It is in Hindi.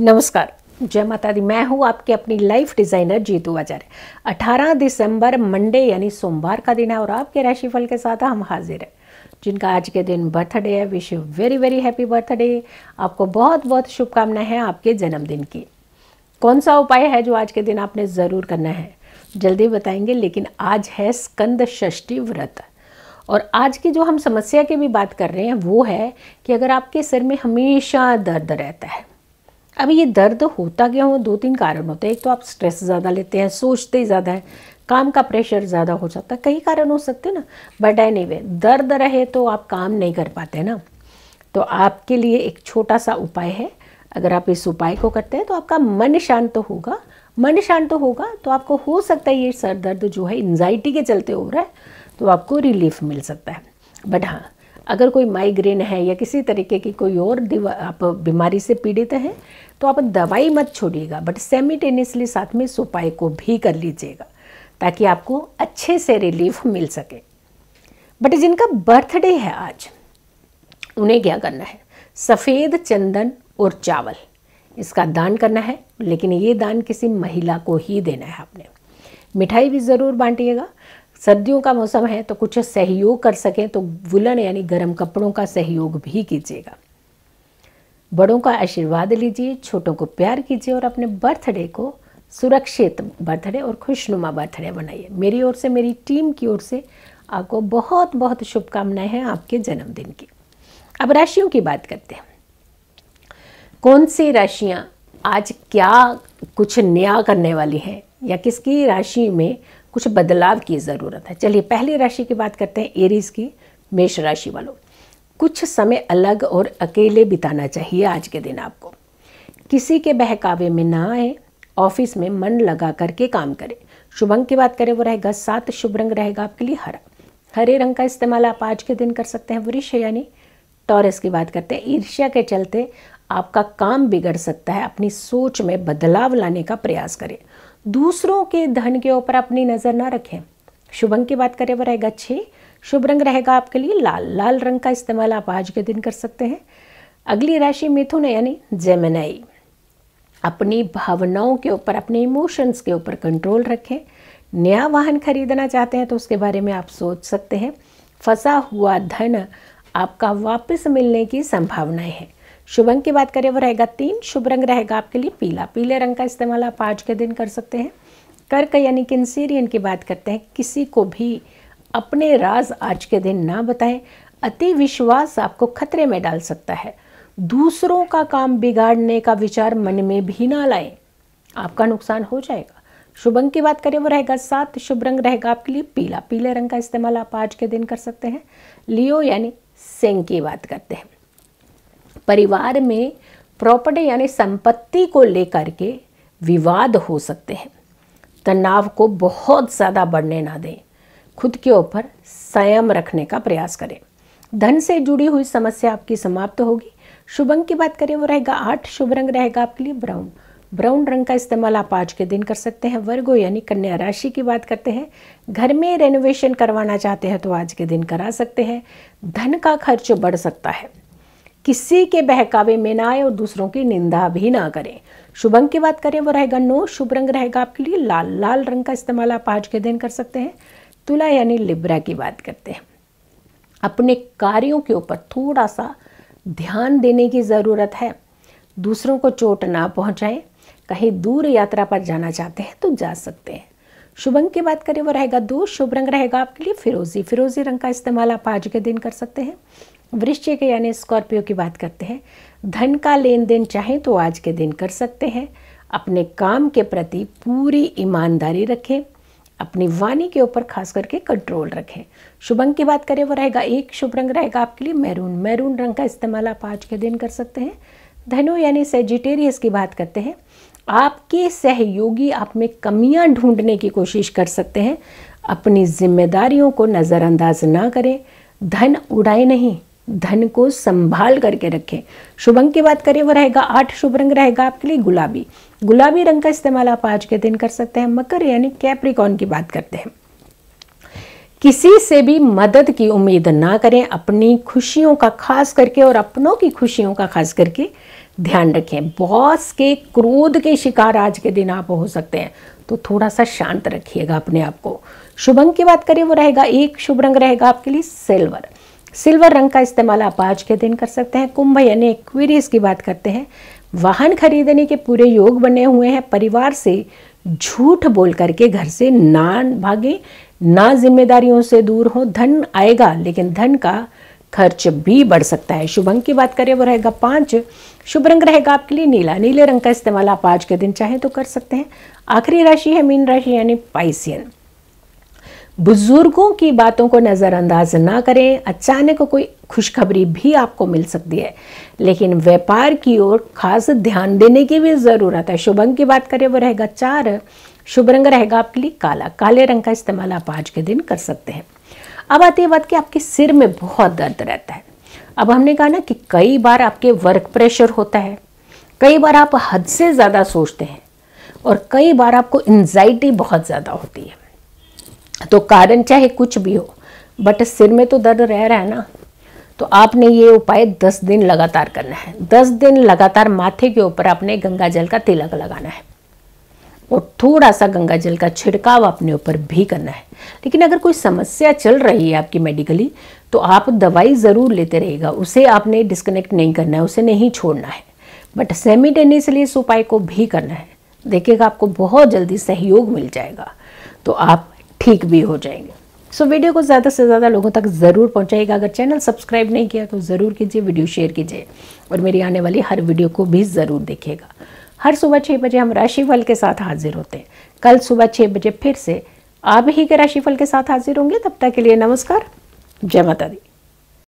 नमस्कार जय माता दी मैं हूँ आपके अपनी लाइफ डिज़ाइनर जीतू आचार्य 18 दिसंबर मंडे यानी सोमवार का दिन है और आपके राशिफल के साथ हम हाजिर हैं जिनका आज के दिन बर्थडे है wish you very very happy birthday आपको बहुत बहुत शुभकामनाएं हैं आपके जन्मदिन की कौन सा उपाय है जो आज के दिन आपने ज़रूर करना है जल्दी बताएंगे लेकिन आज है स्कंद षष्ठी व्रत और आज की जो हम समस्या की भी बात कर रहे हैं वो है कि अगर आपके सिर में हमेशा दर्द रहता है अब ये दर्द होता क्यों दो तीन कारण होते हैं एक तो आप स्ट्रेस ज़्यादा लेते हैं सोचते ही ज़्यादा है काम का प्रेशर ज़्यादा हो जाता है कई कारण हो सकते हैं ना बट एनी वे दर्द रहे तो आप काम नहीं कर पाते ना तो आपके लिए एक छोटा सा उपाय है अगर आप इस उपाय को करते हैं तो आपका मन शांत तो होगा मन शांत तो होगा तो आपको हो सकता है ये सर दर्द जो है एनजाइटी के चलते हो रहा है तो आपको रिलीफ मिल सकता है बट हाँ अगर कोई माइग्रेन है या किसी तरीके की कोई और आप बीमारी से पीड़ित हैं तो आप दवाई मत छोड़िएगा बट सेमिटेनियसली साथ में सुपाई को भी कर लीजिएगा ताकि आपको अच्छे से रिलीफ मिल सके बट जिनका बर्थडे है आज उन्हें क्या करना है सफ़ेद चंदन और चावल इसका दान करना है लेकिन ये दान किसी महिला को ही देना है आपने मिठाई भी ज़रूर बांटिएगा सर्दियों का मौसम है तो कुछ सहयोग कर सकें तो वुलन यानी गर्म कपड़ों का सहयोग भी कीजिएगा बड़ों का आशीर्वाद लीजिए छोटों को प्यार कीजिए और अपने बर्थडे को सुरक्षित बर्थडे और खुशनुमा बर्थडे बनाइए मेरी ओर से मेरी टीम की ओर से आपको बहुत बहुत शुभकामनाएं हैं आपके जन्मदिन की अब राशियों की बात करते हैं कौन सी राशियाँ आज क्या कुछ नया करने वाली हैं या किसकी राशि में कुछ बदलाव की ज़रूरत है चलिए पहली राशि की बात करते हैं एरीज की मेष राशि वालों कुछ समय अलग और अकेले बिताना चाहिए आज के दिन आपको किसी के बहकावे में ना आए ऑफिस में मन लगा करके काम करें शुभ अंक की बात करें वो रहेगा सात शुभ रंग रहेगा आपके लिए हरा हरे रंग का इस्तेमाल आप आज के दिन कर सकते हैं वृक्ष यानी टॉरस की बात करते हैं ईर्ष्या के चलते आपका काम बिगड़ सकता है अपनी सोच में बदलाव लाने का प्रयास करें दूसरों के धन के ऊपर अपनी नज़र ना रखें शुभ अंक की बात करें वो रहेगा छः शुभ रंग रहेगा आपके लिए लाल लाल रंग का इस्तेमाल आप आज के दिन कर सकते हैं अगली राशि मिथुन यानी जेमिनाई अपनी भावनाओं के ऊपर अपने इमोशंस के ऊपर कंट्रोल रखें नया वाहन खरीदना चाहते हैं तो उसके बारे में आप सोच सकते हैं फंसा हुआ धन आपका वापस मिलने की संभावनाएं हैं शुभ अंक की बात करें वो रहेगा तीन शुभ रंग रहेगा आपके लिए पीला पीले रंग का इस्तेमाल आप आज के दिन कर सकते हैं कर्क यानी कि इंसीरियन की बात करते हैं किसी को भी अपने राज आज के दिन ना बताएं अति विश्वास आपको खतरे में डाल सकता है दूसरों का काम बिगाड़ने का विचार मन में भी ना लाएं आपका नुकसान हो जाएगा शुभ अंक की बात करें वो रहेगा सात शुभ रंग रहेगा आपके लिए पीला पीले रंग का इस्तेमाल आप आज के दिन कर सकते हैं लियो यानी सिंह की बात करते हैं परिवार में प्रॉपर्टी यानी संपत्ति को लेकर के विवाद हो सकते हैं तनाव को बहुत ज़्यादा बढ़ने ना दें खुद के ऊपर संयम रखने का प्रयास करें धन से जुड़ी हुई समस्या आपकी समाप्त होगी शुभ अंक की बात करें वो रहेगा आठ शुभ रंग रहेगा आपके लिए ब्राउन ब्राउन रंग का इस्तेमाल आप आज के दिन कर सकते हैं वर्गो यानी कन्या राशि की बात करते हैं घर में रेनोवेशन करवाना चाहते हैं तो आज के दिन करा सकते हैं धन का खर्च बढ़ सकता है किसी के बहकावे में ना आए और दूसरों की निंदा भी ना करें शुभ अंक की बात करें वो रहेगा नो शुभ रंग रहेगा आपके लिए लाल लाल रंग का इस्तेमाल आप आज के दिन कर सकते हैं तुला यानी लिब्रा की बात करते हैं अपने कार्यों के ऊपर थोड़ा सा ध्यान देने की ज़रूरत है दूसरों को चोट ना पहुंचाए कहीं दूर यात्रा पर जाना चाहते हैं तो जा सकते हैं शुभ अंक की बात करें वो रहेगा दो शुभ रंग रहेगा आपके लिए फिरोजी फिरोजी रंग का इस्तेमाल आप आज के दिन कर सकते हैं वृश्चिक यानी स्कॉर्पियो की बात करते हैं धन का लेन देन चाहें तो आज के दिन कर सकते हैं अपने काम के प्रति पूरी ईमानदारी रखें अपनी वाणी के ऊपर खास करके कंट्रोल रखें शुभ रंग की बात करें वो रहेगा एक शुभ रंग रहेगा आपके लिए मैरून मैरून रंग का इस्तेमाल आप आज के दिन कर सकते हैं धनु यानी सेजिटेरियस की बात करते हैं आपके सहयोगी आप में कमियां ढूंढने की कोशिश कर सकते हैं अपनी जिम्मेदारियों को नज़रअंदाज ना करें धन उड़ाए नहीं धन को संभाल करके रखें शुभ अंक की बात करें वो रहेगा आठ शुभ रंग रहेगा आपके लिए गुलाबी गुलाबी रंग का इस्तेमाल आप आज के दिन कर सकते हैं मकर यानी कैप्रिकॉन की बात करते हैं किसी से भी मदद की उम्मीद ना करें अपनी खुशियों का खास करके और अपनों की खुशियों का खास करके ध्यान रखें बॉस के क्रोध के शिकार आज के दिन आप हो सकते हैं तो थोड़ा सा शांत रखिएगा अपने आप को शुभ अंक की बात करें वो रहेगा एक शुभ रंग रहेगा आपके लिए सिल्वर सिल्वर रंग का इस्तेमाल आप आज के दिन कर सकते हैं कुंभ यानी क्वेरीज की बात करते हैं वाहन खरीदने के पूरे योग बने हुए हैं परिवार से झूठ बोल करके घर से ना भागें ना जिम्मेदारियों से दूर हो धन आएगा लेकिन धन का खर्च भी बढ़ सकता है शुभ अंक की बात करें वो रहेगा पाँच शुभ रंग रहेगा आपके लिए नीला नीले रंग का इस्तेमाल आप आज के दिन चाहें तो कर सकते हैं आखिरी राशि है मीन राशि यानी पाइसियन बुजुर्गों की बातों को नज़रअंदाज ना करें अचानक कोई खुशखबरी भी आपको मिल सकती है लेकिन व्यापार की ओर खास ध्यान देने की भी ज़रूरत है शुभ अंक की बात करें वो रहेगा चार शुभ रंग रहेगा आपके लिए काला काले रंग का इस्तेमाल आप आज के दिन कर सकते हैं अब आती है बात कि आपके सिर में बहुत दर्द रहता है अब हमने कहा ना कि कई बार आपके वर्क प्रेशर होता है कई बार आप हद से ज़्यादा सोचते हैं और कई बार आपको एंजाइटी बहुत ज़्यादा होती है तो कारण चाहे कुछ भी हो बट सिर में तो दर्द रह रहा है ना तो आपने ये उपाय दस दिन लगातार करना है दस दिन लगातार माथे के ऊपर आपने गंगा जल का तिलक लगाना है और थोड़ा सा गंगा जल का छिड़काव अपने ऊपर भी करना है लेकिन अगर कोई समस्या चल रही है आपकी मेडिकली तो आप दवाई ज़रूर लेते रहेगा उसे आपने डिस्कनेक्ट नहीं करना है उसे नहीं छोड़ना है बट सेमिटेनियसली इस उपाय को भी करना है देखिएगा आपको बहुत जल्दी सहयोग मिल जाएगा तो आप ठीक भी हो जाएंगे सो so, वीडियो को ज़्यादा से ज़्यादा लोगों तक ज़रूर पहुँचाएगा अगर चैनल सब्सक्राइब नहीं किया तो ज़रूर कीजिए वीडियो शेयर कीजिए और मेरी आने वाली हर वीडियो को भी ज़रूर देखिएगा हर सुबह छः बजे हम राशिफल के साथ हाजिर होते हैं कल सुबह छः बजे फिर से आप ही के राशिफल के साथ हाजिर होंगे तब तक के लिए नमस्कार जय माता दी